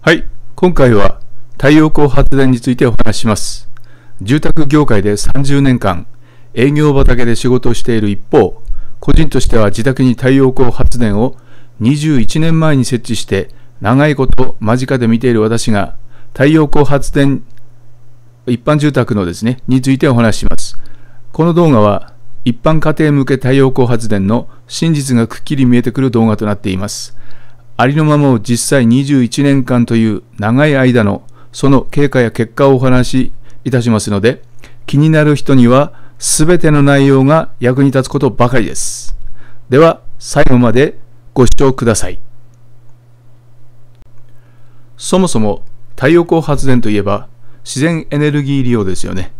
はい、今回は太陽光発電についてお話しします。住宅業界で30年間営業畑で仕事をしている一方、個人としては自宅に太陽光発電を21年前に設置して長いこと間近で見ている私が太陽光発電一般住宅のですね、についてお話しします。この動画は一般家庭向け太陽光発電の真実がくっきり見えてくる動画となっています。ありのままを実際21年間という長い間のその経過や結果をお話しいたしますので、気になる人には全ての内容が役に立つことばかりです。では、最後までご視聴ください。そもそも太陽光発電といえば自然エネルギー利用ですよね。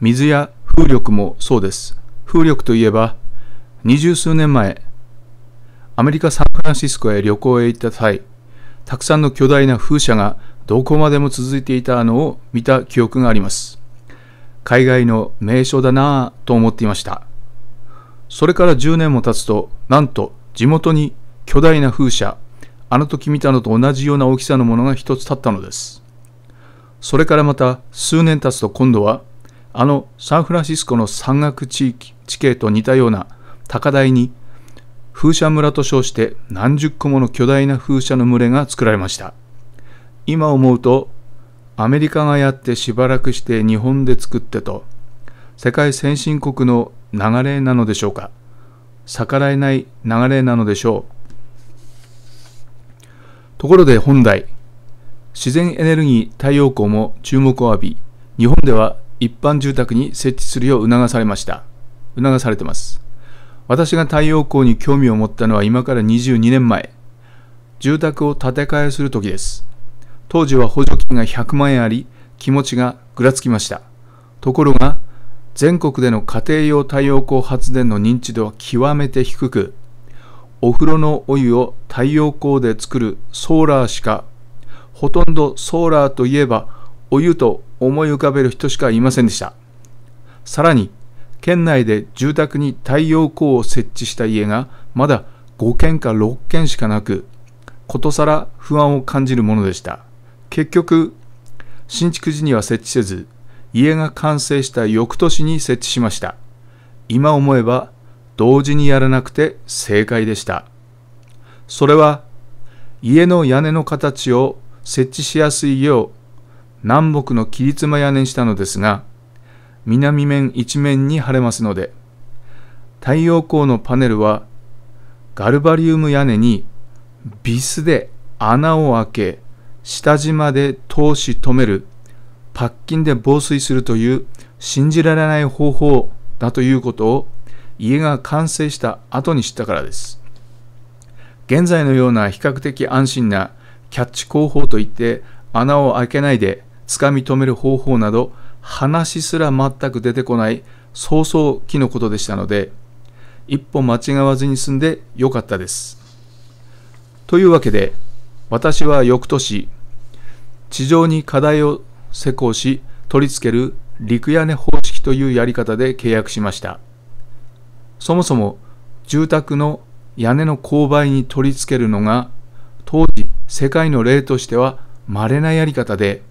水や風力もそうです。風力といえば二十数年前アメリカ・サンフランシスコへ旅行へ行った際、たくさんの巨大な風車がどこまでも続いていたのを見た記憶があります。海外の名所だなぁと思っていました。それから10年も経つと、なんと地元に巨大な風車、あの時見たのと同じような大きさのものが一つ立ったのです。それからまた数年経つと今度は、あのサンフランシスコの山岳地域、地形と似たような高台に風車村と称して何十個もの巨大な風車の群れが作られました今思うとアメリカがやってしばらくして日本で作ってと世界先進国の流れなのでしょうか逆らえない流れなのでしょうところで本題自然エネルギー太陽光も注目を浴び日本では一般住宅に設置するよう促されました促されてます私が太陽光に興味を持ったのは今から22年前、住宅を建て替えする時です。当時は補助金が100万円あり、気持ちがぐらつきました。ところが、全国での家庭用太陽光発電の認知度は極めて低く、お風呂のお湯を太陽光で作るソーラーしか、ほとんどソーラーといえばお湯と思い浮かべる人しかいませんでした。さらに、県内で住宅に太陽光を設置した家がまだ5軒か6軒しかなくことさら不安を感じるものでした結局新築時には設置せず家が完成した翌年に設置しました今思えば同時にやらなくて正解でしたそれは家の屋根の形を設置しやすいよう南北の切り妻屋根にしたのですが南面一面に晴れますので太陽光のパネルはガルバリウム屋根にビスで穴を開け下地まで通し止めるパッキンで防水するという信じられない方法だということを家が完成した後に知ったからです現在のような比較的安心なキャッチ工法といって穴を開けないでつかみ止める方法など話すら全く出てこない早々期のことでしたので一歩間違わずに済んでよかったです。というわけで私は翌年地上に課題を施工し取り付ける陸屋根方式というやり方で契約しました。そもそも住宅の屋根の勾配に取り付けるのが当時世界の例としては稀なやり方で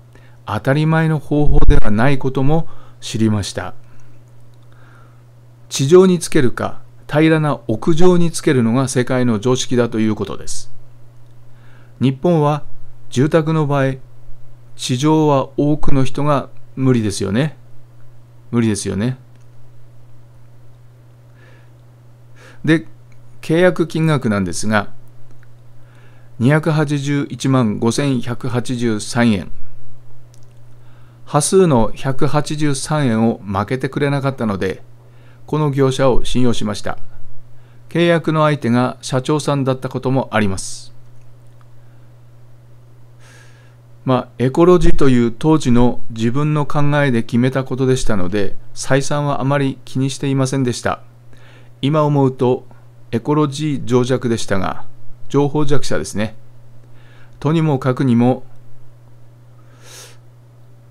当たり前の方法ではないことも知りました地上につけるか平らな屋上につけるのが世界の常識だということです日本は住宅の場合地上は多くの人が無理ですよね無理ですよねで契約金額なんですが281万5183円波数の183円を負けてくれなかったので、この業者を信用しました。契約の相手が社長さんだったこともあります。まあ、エコロジーという当時の自分の考えで決めたことでしたので、採算はあまり気にしていませんでした。今思うと、エコロジー情弱でしたが、情報弱者ですね。とにもかくにも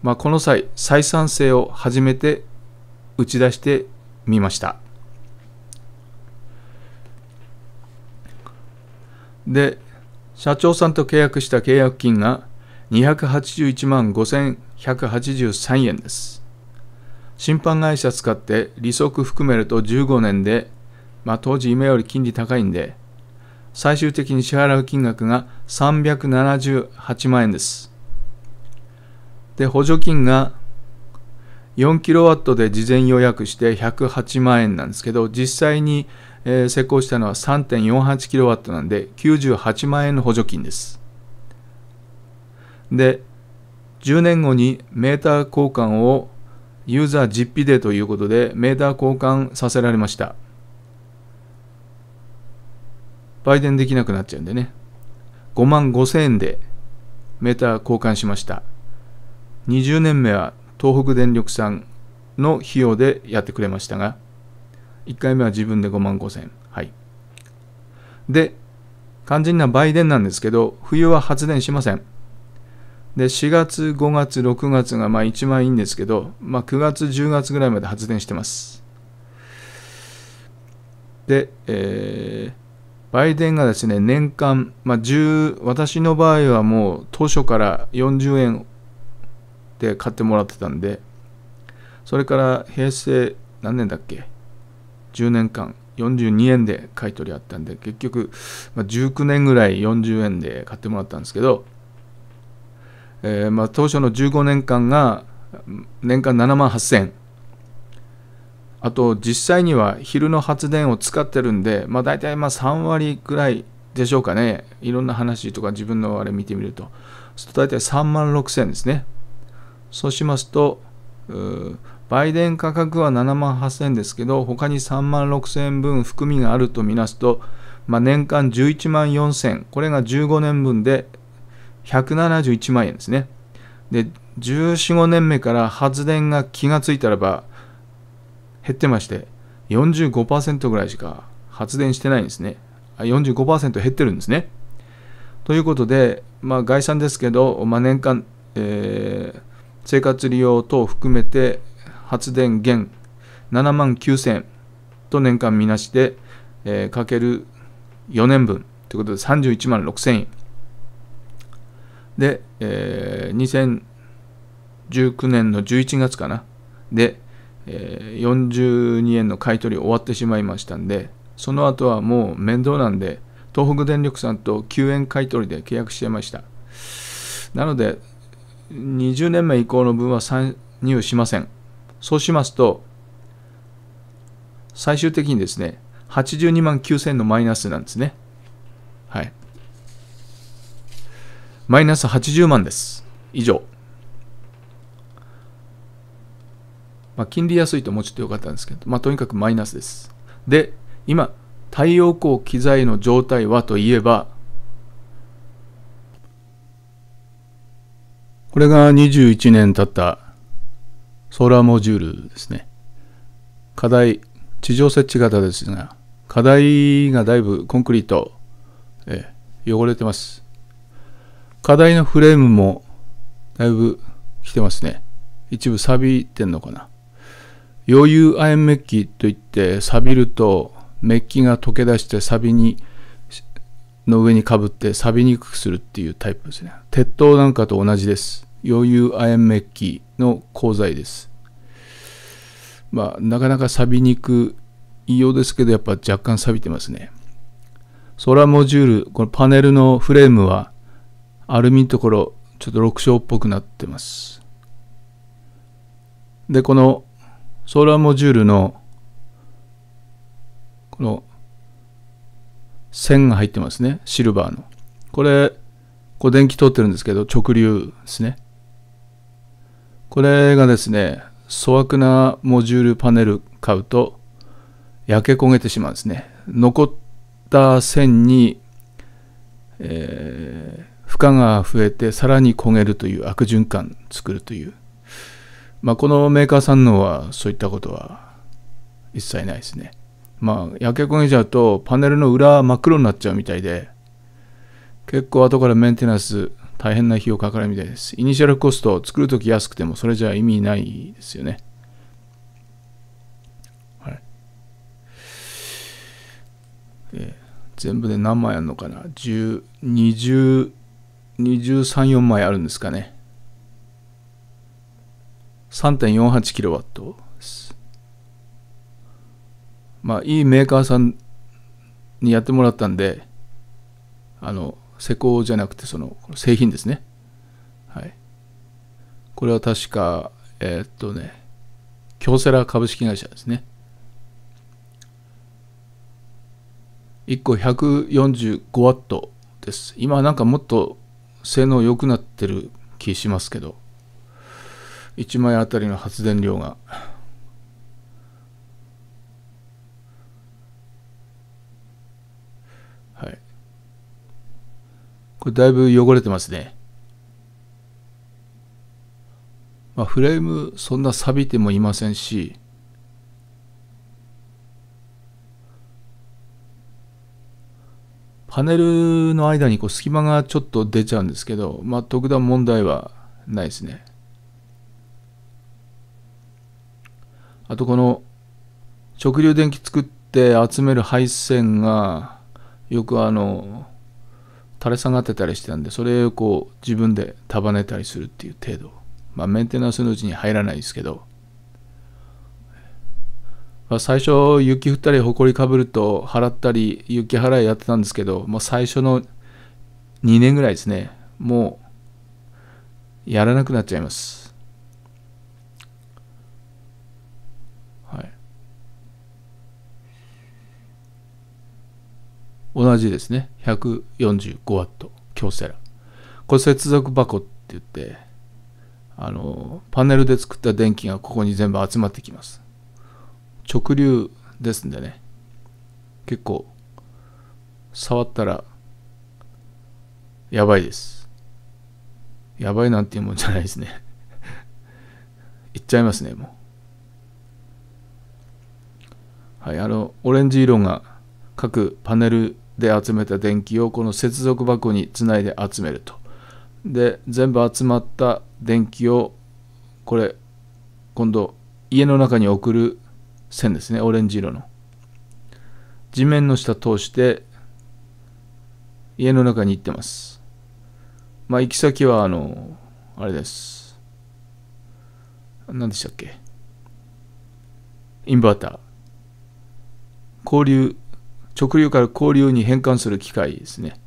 まあ、この際採算性を初めて打ち出してみましたで社長さんと契約した契約金が281万5183円です審判会社使って利息含めると15年で、まあ、当時今より金利高いんで最終的に支払う金額が378万円ですで補助金が4キロワットで事前予約して108万円なんですけど実際に、え施工したのは3.48キロワットなんで98万円の補助金ですで10年後にメーター交換をユーザー実費でということでメーター交換させられました売電できなくなっちゃうんでね5万5000円でメーター交換しました20年目は東北電力さんの費用でやってくれましたが、1回目は自分で5万5千。はい。で、肝心な売電なんですけど、冬は発電しません。で、4月、5月、6月がまあ一番いいんですけど、まあ9月、10月ぐらいまで発電してます。で、えー、売電がですね、年間、まあ10、私の場合はもう当初から40円で買ってもらってたんでそれから平成何年だっけ10年間42円で買い取りあったんで結局、まあ、19年ぐらい40円で買ってもらったんですけど、えー、まあ当初の15年間が年間7万8000円あと実際には昼の発電を使ってるんで、まあ、大体まあ3割くらいでしょうかねいろんな話とか自分のあれ見てみると大体3万6000円ですねそうしますと、売電価格は7万8000円ですけど、他に3万6000円分含みがあるとみなすと、まあ、年間11万4000、これが15年分で171万円ですね。で、14、5年目から発電が気がついたらば減ってまして、45%ぐらいしか発電してないんですね。45%減ってるんですね。ということで、まあ、概算ですけど、まあ、年間、えー生活利用等含めて発電源7万9000と年間みなしで、えー、かける4年分ということで31万6000円で、えー、2019年の11月かなで、えー、42円の買い取り終わってしまいましたんでその後はもう面倒なんで東北電力さんと9円買い取りで契約してましたなので20年目以降の分は参入しません。そうしますと、最終的にですね、82万9000のマイナスなんですね。はい。マイナス80万です。以上。まあ、金利安いともうちょっと良かったんですけど、まあ、とにかくマイナスです。で、今、太陽光機材の状態はといえば、これが21年経ったソーラーモジュールですね。課題、地上設置型ですが、課題がだいぶコンクリート、え汚れてます。課題のフレームもだいぶ来てますね。一部錆びてんのかな。余裕亜鉛メッキといって錆びるとメッキが溶け出して錆びにの上にかぶって錆びにくくするっていうタイプですね。鉄塔なんかと同じです。余裕亜鉛メッキの鋼材です。まあ、なかなか錆びにくいようですけど、やっぱ若干錆びてますね。ソラモジュール、このパネルのフレームは、アルミのところ、ちょっと6章っぽくなってます。で、このソーラーモジュールの、この線が入ってますね。シルバーの。これ、こう電気通ってるんですけど、直流ですね。これがですね、粗悪なモジュールパネル買うと、焼け焦げてしまうんですね。残った線に、えー、負荷が増えて、さらに焦げるという悪循環作るという。まあ、このメーカーさんのはそういったことは一切ないですね。まあ焼け焦げちゃうとパネルの裏真っ黒になっちゃうみたいで結構後からメンテナンス大変な費用かかるみたいです。イニシャルコスト作るとき安くてもそれじゃ意味ないですよね。はい。えー、全部で何枚あるのかな十二20、23、4枚あるんですかね。3.48kW です。まあ、いいメーカーさんにやってもらったんで、あの、施工じゃなくて、その、製品ですね。はい。これは確か、えー、っとね、京セラ株式会社ですね。1個 145W です。今なんかもっと性能良くなってる気しますけど、1枚あたりの発電量がこれだいぶ汚れてますね。まあ、フレームそんな錆びてもいませんし、パネルの間にこう隙間がちょっと出ちゃうんですけど、まあ、特段問題はないですね。あとこの直流電気作って集める配線がよくあの垂れ下がってたりしてたんで、それをこう自分で束ねたりするっていう程度。まあメンテナンスのうちに入らないですけど、まあ、最初雪降ったり埃かぶると払ったり雪払いやってたんですけど、まあ、最初の2年ぐらいですね、もうやらなくなっちゃいます。同じですね 145W 京セラこれ接続箱って言ってあのパネルで作った電気がここに全部集まってきます直流ですんでね結構触ったらやばいですやばいなんていうもんじゃないですね いっちゃいますねもうはいあのオレンジ色が各パネルで集めた電気をこの接続箱につないで集めると。で全部集まった電気をこれ今度家の中に送る線ですねオレンジ色の地面の下通して家の中に行ってますまあ行き先はあのあれです何でしたっけインバーター交流直流から交流に変換する機械ですね。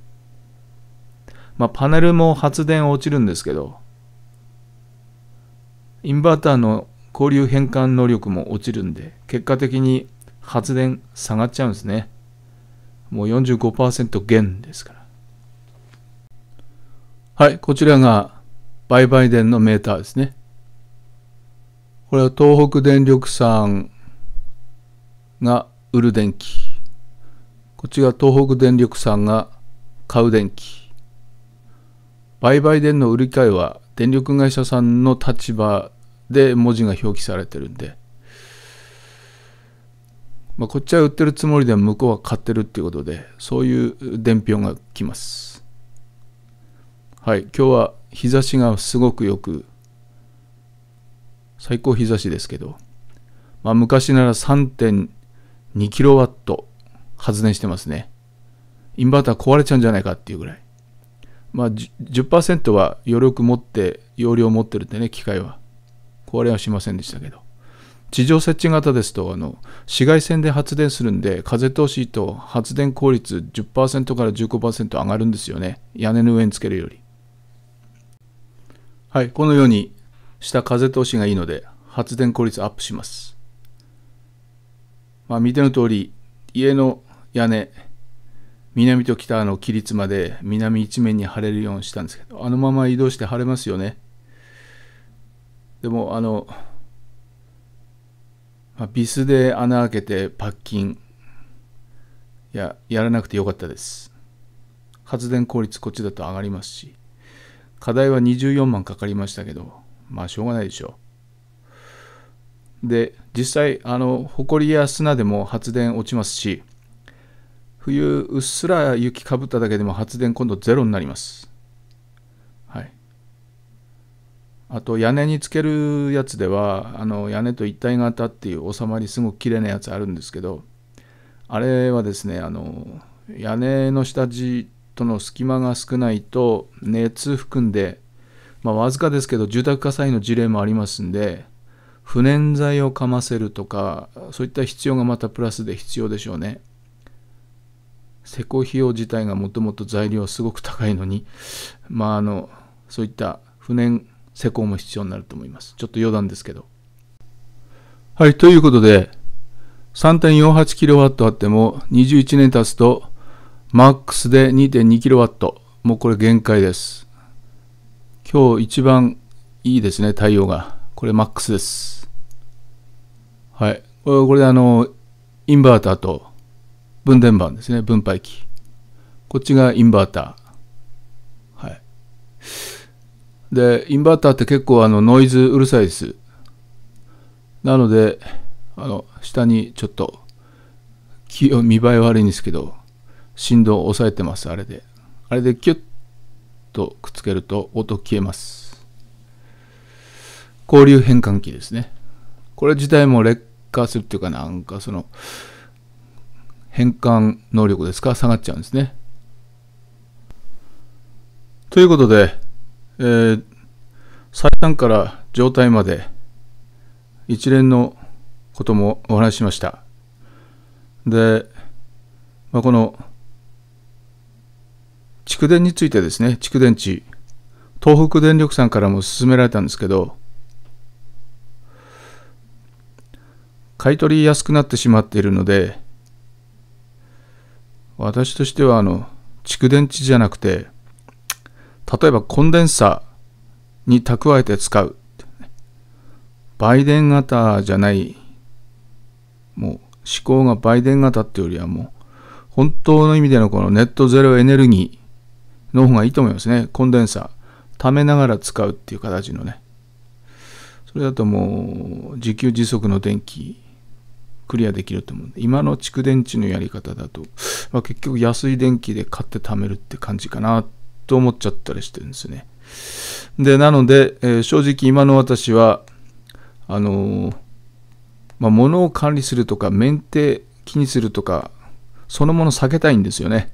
まあ、パネルも発電落ちるんですけど、インバーターの交流変換能力も落ちるんで、結果的に発電下がっちゃうんですね。もう45%減ですから。はい、こちらが売買電のメーターですね。これは東北電力さんが売る電気。こっちが東北電力さんが買う電気。売買電の売り買いは電力会社さんの立場で文字が表記されてるんで、まあ、こっちは売ってるつもりで向こうは買ってるっていうことで、そういう伝票が来ます。はい、今日は日差しがすごくよく、最高日差しですけど、まあ、昔なら3.2キロワット発電してますね。インバーター壊れちゃうんじゃないかっていうぐらい。まあ10%は余力持って、容量持ってるんでね、機械は。壊れはしませんでしたけど。地上設置型ですと、あの、紫外線で発電するんで、風通しと発電効率10%から15%上がるんですよね。屋根の上につけるより。はい、このように下風通しがいいので、発電効率アップします。まあ、見ての通り、家の屋根南と北の規律まで南一面に晴れるようにしたんですけどあのまま移動して晴れますよねでもあの、まあ、ビスで穴開けてパッキンいややらなくてよかったです発電効率こっちだと上がりますし課題は24万かかりましたけどまあしょうがないでしょうで実際あの埃や砂でも発電落ちますし冬うっすら雪かぶっただけでも発電今度ゼロになります。はい。あと屋根につけるやつではあの屋根と一体型っていう収まりすごく綺麗なやつあるんですけどあれはですねあの屋根の下地との隙間が少ないと熱含んで、まあ、わずかですけど住宅火災の事例もありますんで不燃剤をかませるとかそういった必要がまたプラスで必要でしょうね。施工費用自体がもともと材料すごく高いのに、まあ、あのそういった不燃施工も必要になると思います。ちょっと余談ですけど。はい、ということで、3.48kW あっても、21年経つと、マックスで 2.2kW。もうこれ限界です。今日一番いいですね、太陽が。これマックスです。はい。これであの、インバーターと分電盤ですね、分配器。こっちがインバーター。はい。で、インバーターって結構あのノイズうるさいです。なので、あの、下にちょっと、気を見栄え悪いんですけど、振動を抑えてます、あれで。あれでキュッとくっつけると音消えます。交流変換器ですね。これ自体も劣化するっていうかなんかその、変換能力ですか下がっちゃうんですね。ということで、えー、最短から状態まで一連のこともお話ししました。で、まあ、この蓄電についてですね、蓄電池、東北電力さんからも勧められたんですけど、買い取りすくなってしまっているので、私としてはあの蓄電池じゃなくて例えばコンデンサーに蓄えて使う売電型じゃないもう思考が売電型っていうよりはもう本当の意味でのこのネットゼロエネルギーの方がいいと思いますねコンデンサー溜めながら使うっていう形のねそれだともう自給自足の電気クリアできると思うんで、今の蓄電池のやり方だと、まあ、結局安い電気で買って貯めるって感じかなと思っちゃったりしてるんですね。で、なので、えー、正直今の私は、あのー、まあ、物を管理するとか、メンテ気にするとか、そのもの避けたいんですよね。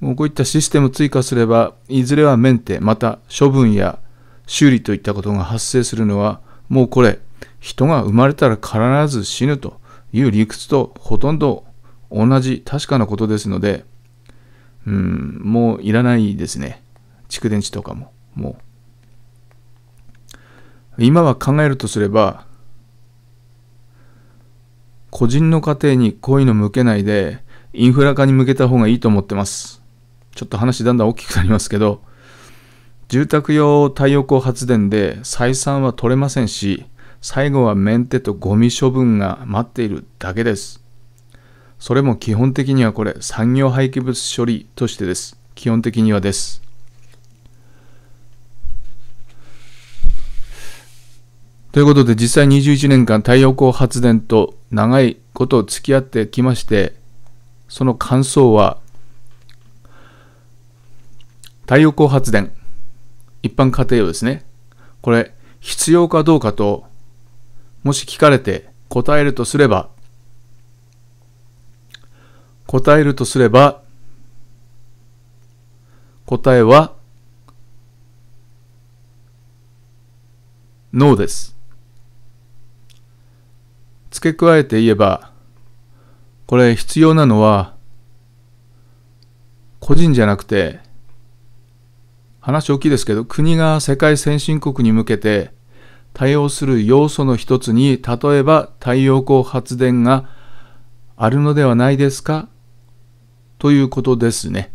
もうこういったシステム追加すれば、いずれはメンテ、また処分や修理といったことが発生するのは、もうこれ、人が生まれたら必ず死ぬという理屈とほとんど同じ確かなことですので、うん、もういらないですね。蓄電池とかも、もう。今は考えるとすれば、個人の家庭にこういうの向けないで、インフラ化に向けた方がいいと思ってます。ちょっと話だんだん大きくなりますけど、住宅用太陽光発電で採算は取れませんし、最後はメンテとゴミ処分が待っているだけです。それも基本的にはこれ、産業廃棄物処理としてです。基本的にはです。ということで、実際21年間太陽光発電と長いことを付き合ってきまして、その感想は、太陽光発電、一般家庭用ですね。これ、必要かどうかともし聞かれて答えるとすれば、答えるとすれば、答えは、ノーです。付け加えて言えば、これ必要なのは、個人じゃなくて、話大きいですけど、国が世界先進国に向けて、対応する要素の一つに例えば太陽光発電があるのではないですかということですね。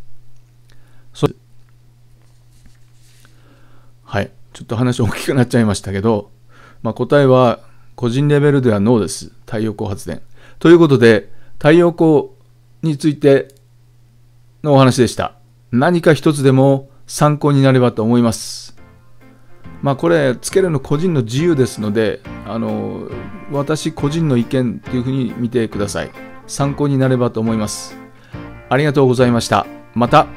はい。ちょっと話大きくなっちゃいましたけど、まあ、答えは個人レベルではノーです。太陽光発電。ということで、太陽光についてのお話でした。何か一つでも参考になればと思います。まあ、これ、つけるの個人の自由ですので、あの私個人の意見というふうに見てください。参考になればと思います。ありがとうございました。また。